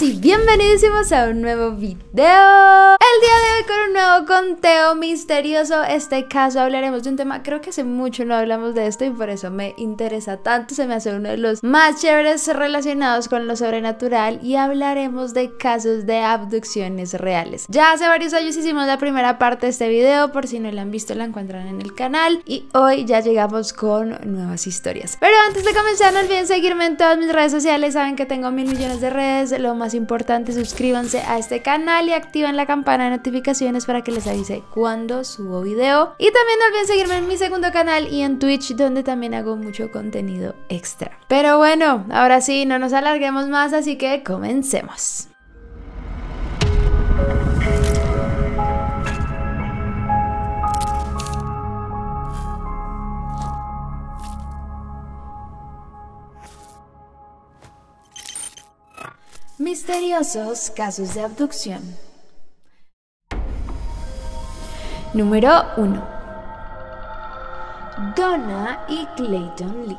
y bienvenidísimos a un nuevo video. El día de hoy con un nuevo conteo misterioso. Este caso hablaremos de un tema, creo que hace mucho no hablamos de esto y por eso me interesa tanto. Se me hace uno de los más chéveres relacionados con lo sobrenatural y hablaremos de casos de abducciones reales. Ya hace varios años hicimos la primera parte de este video, por si no la han visto la encuentran en el canal y hoy ya llegamos con nuevas historias. Pero antes de comenzar no olviden seguirme en todas mis redes sociales, saben que tengo mil millones de redes, lo más más importante, suscríbanse a este canal y activen la campana de notificaciones para que les avise cuando subo video. Y también no olviden seguirme en mi segundo canal y en Twitch, donde también hago mucho contenido extra. Pero bueno, ahora sí, no nos alarguemos más, así que comencemos. Misteriosos casos de abducción. Número 1. Donna y Clayton Lee.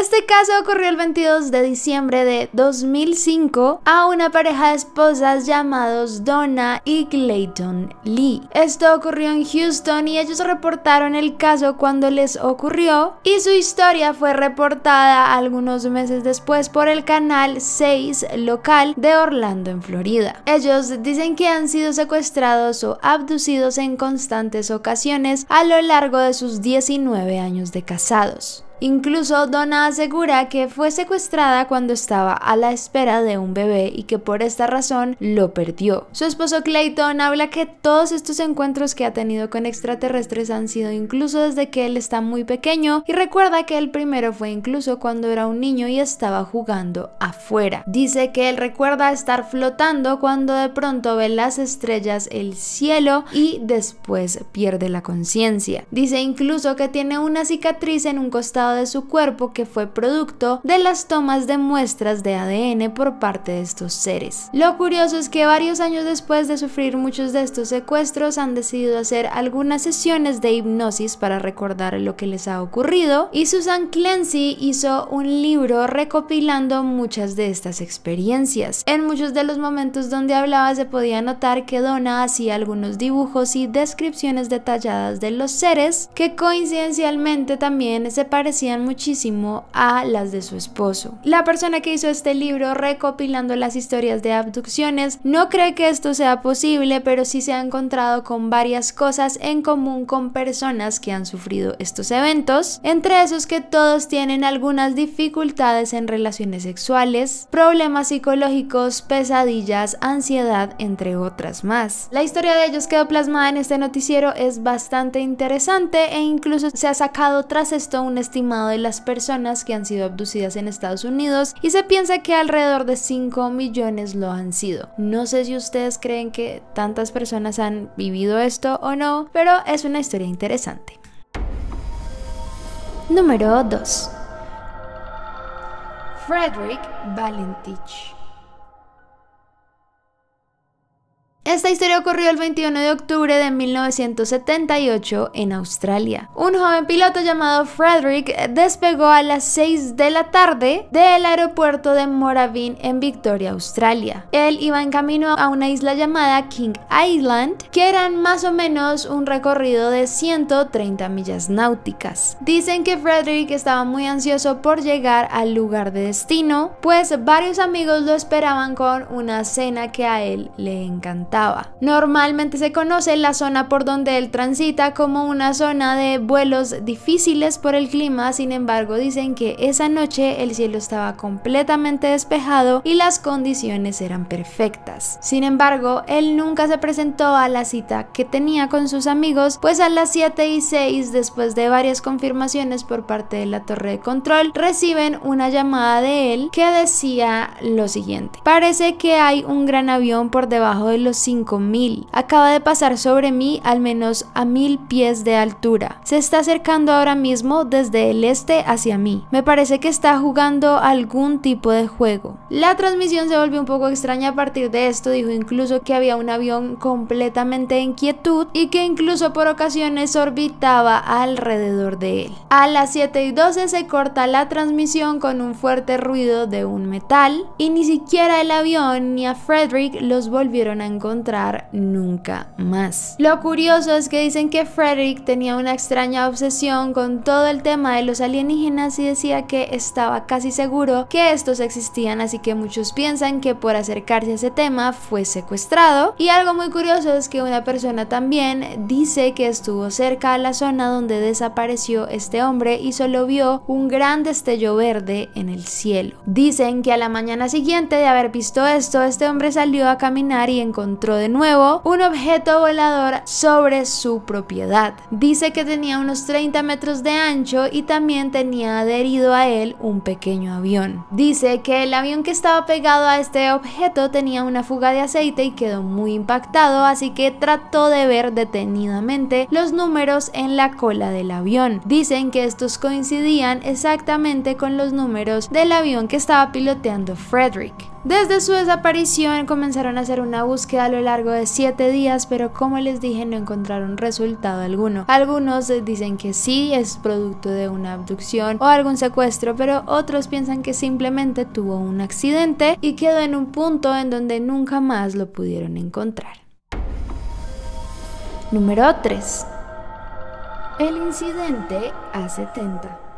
Este caso ocurrió el 22 de diciembre de 2005 a una pareja de esposas llamados Donna y Clayton Lee. Esto ocurrió en Houston y ellos reportaron el caso cuando les ocurrió y su historia fue reportada algunos meses después por el canal 6 local de Orlando en Florida. Ellos dicen que han sido secuestrados o abducidos en constantes ocasiones a lo largo de sus 19 años de casados. Incluso Donna asegura que fue secuestrada cuando estaba a la espera de un bebé y que por esta razón lo perdió. Su esposo Clayton habla que todos estos encuentros que ha tenido con extraterrestres han sido incluso desde que él está muy pequeño y recuerda que el primero fue incluso cuando era un niño y estaba jugando afuera. Dice que él recuerda estar flotando cuando de pronto ve las estrellas, el cielo y después pierde la conciencia. Dice incluso que tiene una cicatriz en un costado de su cuerpo que fue producto de las tomas de muestras de ADN por parte de estos seres. Lo curioso es que varios años después de sufrir muchos de estos secuestros han decidido hacer algunas sesiones de hipnosis para recordar lo que les ha ocurrido y Susan Clancy hizo un libro recopilando muchas de estas experiencias. En muchos de los momentos donde hablaba se podía notar que Donna hacía algunos dibujos y descripciones detalladas de los seres que coincidencialmente también se parecían muchísimo a las de su esposo. La persona que hizo este libro recopilando las historias de abducciones no cree que esto sea posible, pero sí se ha encontrado con varias cosas en común con personas que han sufrido estos eventos, entre esos que todos tienen algunas dificultades en relaciones sexuales, problemas psicológicos, pesadillas, ansiedad, entre otras más. La historia de ellos quedó plasmada en este noticiero es bastante interesante e incluso se ha sacado tras esto un estímulo de las personas que han sido abducidas en Estados Unidos y se piensa que alrededor de 5 millones lo han sido. No sé si ustedes creen que tantas personas han vivido esto o no, pero es una historia interesante. Número 2. Frederick Valentich Esta historia ocurrió el 21 de octubre de 1978 en Australia. Un joven piloto llamado Frederick despegó a las 6 de la tarde del aeropuerto de Moravine en Victoria, Australia. Él iba en camino a una isla llamada King Island, que eran más o menos un recorrido de 130 millas náuticas. Dicen que Frederick estaba muy ansioso por llegar al lugar de destino, pues varios amigos lo esperaban con una cena que a él le encantaba. Normalmente se conoce la zona por donde él transita como una zona de vuelos difíciles por el clima, sin embargo dicen que esa noche el cielo estaba completamente despejado y las condiciones eran perfectas. Sin embargo, él nunca se presentó a la cita que tenía con sus amigos, pues a las 7 y 6, después de varias confirmaciones por parte de la torre de control, reciben una llamada de él que decía lo siguiente. Parece que hay un gran avión por debajo de los 5000. Acaba de pasar sobre mí al menos a 1000 pies de altura. Se está acercando ahora mismo desde el este hacia mí. Me parece que está jugando algún tipo de juego. La transmisión se volvió un poco extraña a partir de esto. Dijo incluso que había un avión completamente en quietud y que incluso por ocasiones orbitaba alrededor de él. A las 7 y 12 se corta la transmisión con un fuerte ruido de un metal y ni siquiera el avión ni a Frederick los volvieron a encontrar encontrar nunca más. Lo curioso es que dicen que Frederick tenía una extraña obsesión con todo el tema de los alienígenas y decía que estaba casi seguro que estos existían, así que muchos piensan que por acercarse a ese tema fue secuestrado. Y algo muy curioso es que una persona también dice que estuvo cerca a la zona donde desapareció este hombre y solo vio un gran destello verde en el cielo. Dicen que a la mañana siguiente de haber visto esto, este hombre salió a caminar y encontró de nuevo un objeto volador sobre su propiedad. Dice que tenía unos 30 metros de ancho y también tenía adherido a él un pequeño avión. Dice que el avión que estaba pegado a este objeto tenía una fuga de aceite y quedó muy impactado, así que trató de ver detenidamente los números en la cola del avión. Dicen que estos coincidían exactamente con los números del avión que estaba piloteando Frederick. Desde su desaparición comenzaron a hacer una búsqueda a lo largo de 7 días, pero como les dije no encontraron resultado alguno. Algunos dicen que sí, es producto de una abducción o algún secuestro, pero otros piensan que simplemente tuvo un accidente y quedó en un punto en donde nunca más lo pudieron encontrar. Número 3. El incidente A70.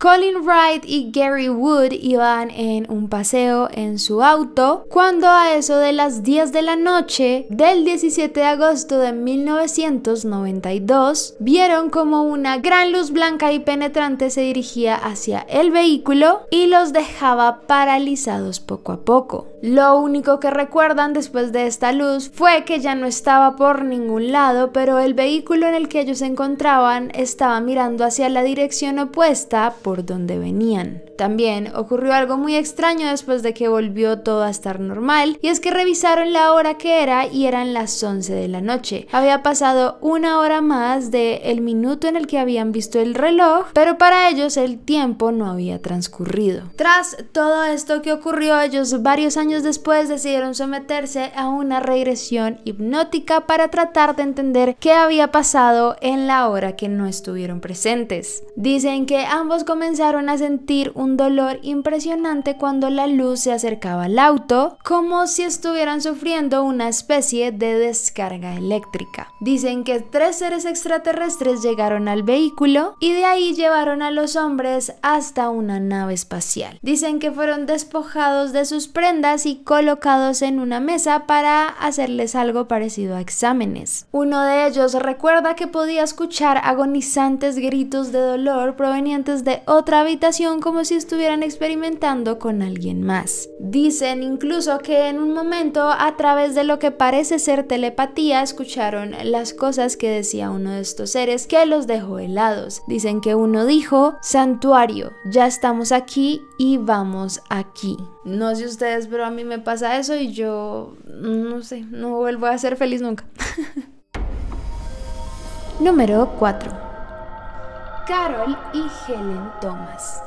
Colin Wright y Gary Wood iban en un paseo en su auto cuando a eso de las 10 de la noche del 17 de agosto de 1992 vieron como una gran luz blanca y penetrante se dirigía hacia el vehículo y los dejaba paralizados poco a poco. Lo único que recuerdan después de esta luz fue que ya no estaba por ningún lado, pero el vehículo en el que ellos se encontraban estaba mirando hacia la dirección opuesta por donde venían. También ocurrió algo muy extraño después de que volvió todo a estar normal, y es que revisaron la hora que era y eran las 11 de la noche. Había pasado una hora más del el minuto en el que habían visto el reloj, pero para ellos el tiempo no había transcurrido. Tras todo esto que ocurrió, ellos varios años después decidieron someterse a una regresión hipnótica para tratar de entender qué había pasado en la hora que no estuvieron presentes. Dicen que ambos comenzaron a sentir un dolor impresionante cuando la luz se acercaba al auto, como si estuvieran sufriendo una especie de descarga eléctrica. Dicen que tres seres extraterrestres llegaron al vehículo y de ahí llevaron a los hombres hasta una nave espacial. Dicen que fueron despojados de sus prendas y colocados en una mesa para hacerles algo parecido a exámenes. Uno de ellos recuerda que podía escuchar agonizantes gritos de dolor provenientes de otra habitación como si estuvieran experimentando con alguien más. Dicen incluso que en un momento, a través de lo que parece ser telepatía, escucharon las cosas que decía uno de estos seres que los dejó helados. Dicen que uno dijo, santuario, ya estamos aquí y vamos aquí. No sé ustedes, pero a mí me pasa eso y yo, no sé, no vuelvo a ser feliz nunca. Número 4. Carol y Helen Thomas.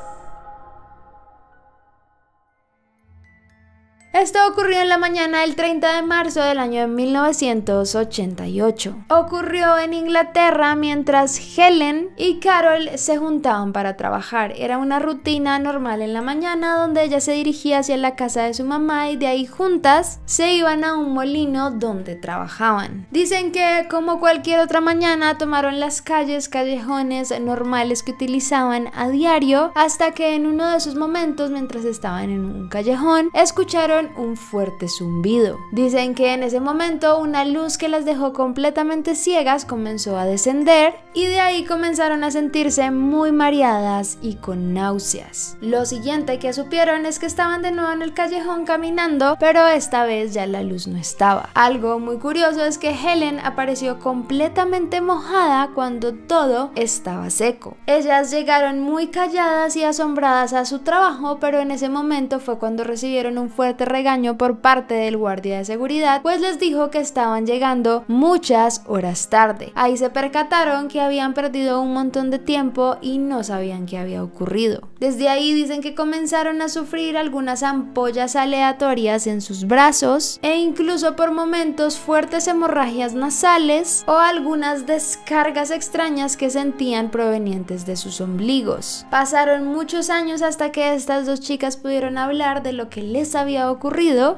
Esto ocurrió en la mañana del 30 de marzo del año de 1988. Ocurrió en Inglaterra mientras Helen y Carol se juntaban para trabajar. Era una rutina normal en la mañana donde ella se dirigía hacia la casa de su mamá y de ahí juntas se iban a un molino donde trabajaban. Dicen que como cualquier otra mañana tomaron las calles, callejones normales que utilizaban a diario hasta que en uno de sus momentos mientras estaban en un callejón escucharon un fuerte zumbido. Dicen que en ese momento una luz que las dejó completamente ciegas comenzó a descender y de ahí comenzaron a sentirse muy mareadas y con náuseas. Lo siguiente que supieron es que estaban de nuevo en el callejón caminando, pero esta vez ya la luz no estaba. Algo muy curioso es que Helen apareció completamente mojada cuando todo estaba seco. Ellas llegaron muy calladas y asombradas a su trabajo, pero en ese momento fue cuando recibieron un fuerte regaño por parte del guardia de seguridad, pues les dijo que estaban llegando muchas horas tarde. Ahí se percataron que habían perdido un montón de tiempo y no sabían qué había ocurrido. Desde ahí dicen que comenzaron a sufrir algunas ampollas aleatorias en sus brazos e incluso por momentos fuertes hemorragias nasales o algunas descargas extrañas que sentían provenientes de sus ombligos. Pasaron muchos años hasta que estas dos chicas pudieron hablar de lo que les había ocurrido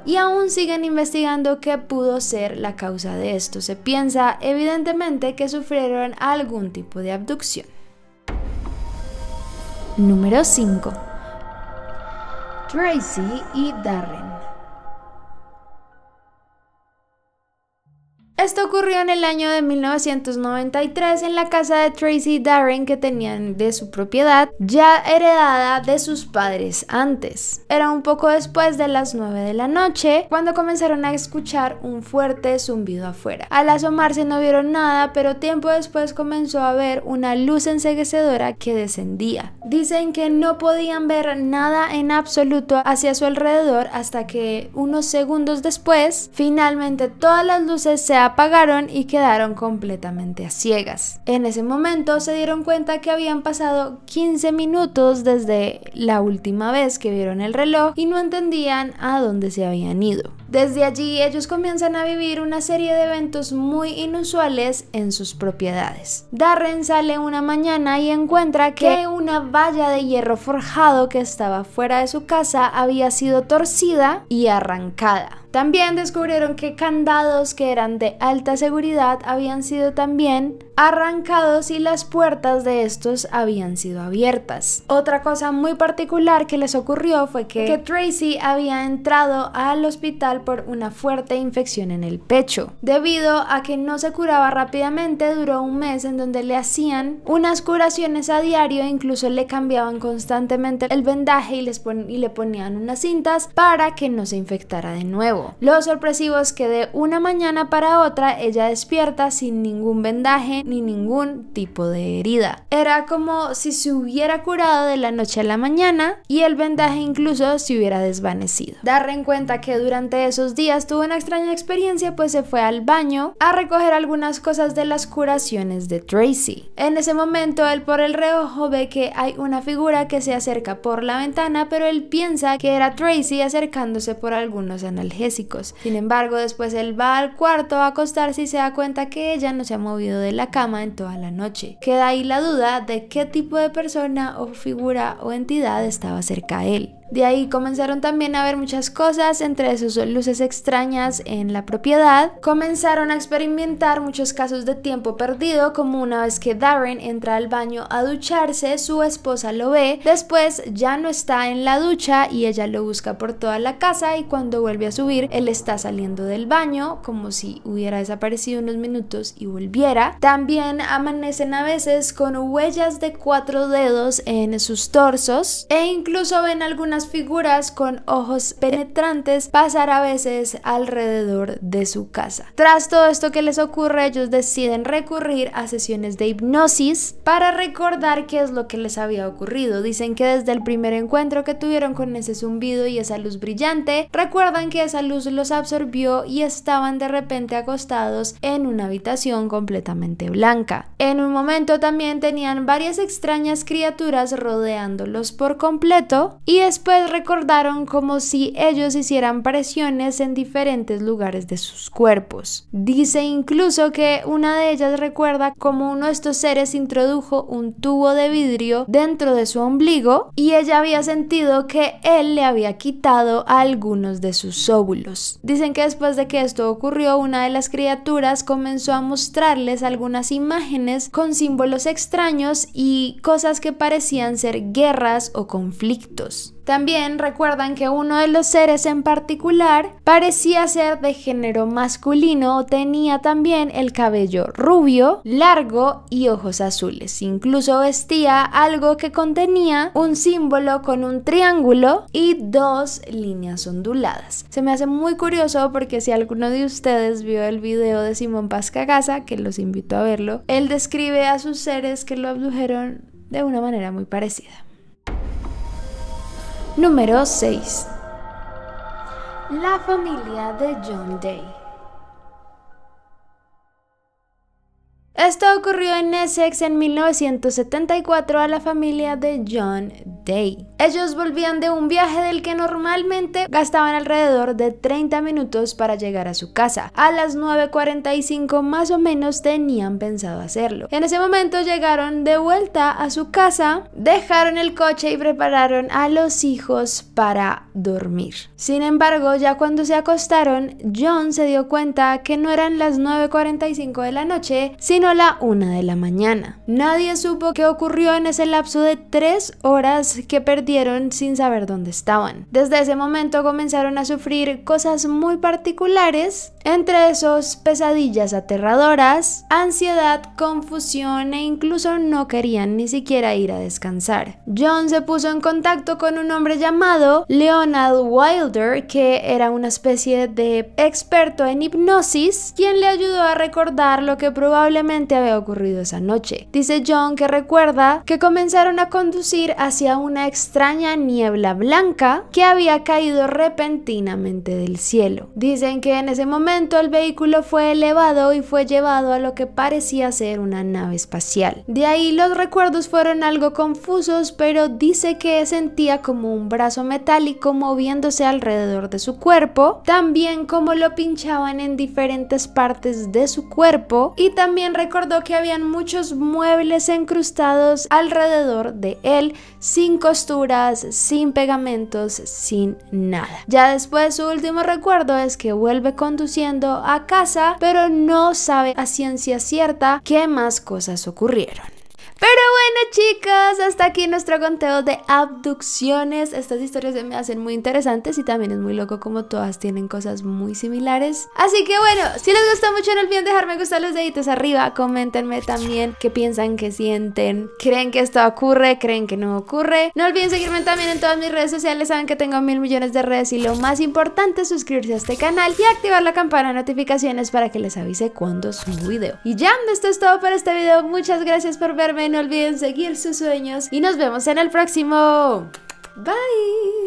y aún siguen investigando qué pudo ser la causa de esto. Se piensa evidentemente que sufrieron algún tipo de abducción. Número 5. Tracy y Darren. Esto ocurrió en el año de 1993 en la casa de Tracy Darren que tenían de su propiedad, ya heredada de sus padres antes. Era un poco después de las 9 de la noche cuando comenzaron a escuchar un fuerte zumbido afuera. Al asomarse no vieron nada, pero tiempo después comenzó a ver una luz enseguecedora que descendía. Dicen que no podían ver nada en absoluto hacia su alrededor hasta que unos segundos después, finalmente todas las luces se apagaron apagaron y quedaron completamente a ciegas. En ese momento se dieron cuenta que habían pasado 15 minutos desde la última vez que vieron el reloj y no entendían a dónde se habían ido. Desde allí ellos comienzan a vivir una serie de eventos muy inusuales en sus propiedades. Darren sale una mañana y encuentra que una valla de hierro forjado que estaba fuera de su casa había sido torcida y arrancada. También descubrieron que candados que eran de alta seguridad habían sido también arrancados y las puertas de estos habían sido abiertas. Otra cosa muy particular que les ocurrió fue que, Tracy había entrado al hospital por una fuerte infección en el pecho. Debido a que no se curaba rápidamente, duró un mes en donde le hacían unas curaciones a diario, e incluso le cambiaban constantemente el vendaje y, y le ponían unas cintas para que no se infectara de nuevo. Lo sorpresivo es que de una mañana para otra ella despierta sin ningún vendaje, ni ningún tipo de herida. Era como si se hubiera curado de la noche a la mañana y el vendaje incluso se hubiera desvanecido. en cuenta que durante esos días tuvo una extraña experiencia pues se fue al baño a recoger algunas cosas de las curaciones de Tracy. En ese momento él por el reojo ve que hay una figura que se acerca por la ventana pero él piensa que era Tracy acercándose por algunos analgésicos. Sin embargo después él va al cuarto a acostarse y se da cuenta que ella no se ha movido de la cama en toda la noche. Queda ahí la duda de qué tipo de persona o figura o entidad estaba cerca de él. De ahí comenzaron también a ver muchas cosas, entre sus luces extrañas en la propiedad. Comenzaron a experimentar muchos casos de tiempo perdido, como una vez que Darren entra al baño a ducharse, su esposa lo ve, después ya no está en la ducha y ella lo busca por toda la casa y cuando vuelve a subir, él está saliendo del baño, como si hubiera desaparecido unos minutos y volviera. También amanecen a veces con huellas de cuatro dedos en sus torsos e incluso ven algunas figuras con ojos penetrantes pasar a veces alrededor de su casa. Tras todo esto que les ocurre, ellos deciden recurrir a sesiones de hipnosis para recordar qué es lo que les había ocurrido. Dicen que desde el primer encuentro que tuvieron con ese zumbido y esa luz brillante, recuerdan que esa luz los absorbió y estaban de repente acostados en una habitación completamente blanca. En un momento también tenían varias extrañas criaturas rodeándolos por completo y después después recordaron como si ellos hicieran presiones en diferentes lugares de sus cuerpos. Dice incluso que una de ellas recuerda como uno de estos seres introdujo un tubo de vidrio dentro de su ombligo y ella había sentido que él le había quitado algunos de sus óvulos. Dicen que después de que esto ocurrió, una de las criaturas comenzó a mostrarles algunas imágenes con símbolos extraños y cosas que parecían ser guerras o conflictos. También recuerdan que uno de los seres en particular parecía ser de género masculino, tenía también el cabello rubio, largo y ojos azules. Incluso vestía algo que contenía un símbolo con un triángulo y dos líneas onduladas. Se me hace muy curioso porque si alguno de ustedes vio el video de Simón Paz que los invito a verlo, él describe a sus seres que lo abdujeron de una manera muy parecida. Número 6. La familia de John Day. Esto ocurrió en Essex en 1974 a la familia de John ellos volvían de un viaje del que normalmente gastaban alrededor de 30 minutos para llegar a su casa. A las 9.45 más o menos tenían pensado hacerlo. En ese momento llegaron de vuelta a su casa, dejaron el coche y prepararon a los hijos para dormir. Sin embargo, ya cuando se acostaron, John se dio cuenta que no eran las 9.45 de la noche, sino la 1 de la mañana. Nadie supo qué ocurrió en ese lapso de 3 horas que perdieron sin saber dónde estaban. Desde ese momento comenzaron a sufrir cosas muy particulares, entre esos pesadillas aterradoras, ansiedad, confusión e incluso no querían ni siquiera ir a descansar. John se puso en contacto con un hombre llamado Leonard Wilder, que era una especie de experto en hipnosis, quien le ayudó a recordar lo que probablemente había ocurrido esa noche. Dice John que recuerda que comenzaron a conducir hacia un una extraña niebla blanca que había caído repentinamente del cielo. Dicen que en ese momento el vehículo fue elevado y fue llevado a lo que parecía ser una nave espacial. De ahí los recuerdos fueron algo confusos, pero dice que sentía como un brazo metálico moviéndose alrededor de su cuerpo, también como lo pinchaban en diferentes partes de su cuerpo y también recordó que habían muchos muebles encrustados alrededor de él sin costuras, sin pegamentos, sin nada. Ya después su último recuerdo es que vuelve conduciendo a casa, pero no sabe a ciencia cierta qué más cosas ocurrieron. Pero bueno, chicos, hasta aquí nuestro conteo de abducciones. Estas historias se me hacen muy interesantes y también es muy loco como todas tienen cosas muy similares. Así que bueno, si les gustó mucho no olviden dejarme gustar los deditos arriba, coméntenme también qué piensan, qué sienten, creen que esto ocurre, creen que no ocurre. No olviden seguirme también en todas mis redes sociales, saben que tengo mil millones de redes y lo más importante es suscribirse a este canal y activar la campana de notificaciones para que les avise cuando subo video. Y ya, esto es todo para este video, muchas gracias por verme no olviden seguir sus sueños y nos vemos en el próximo. Bye.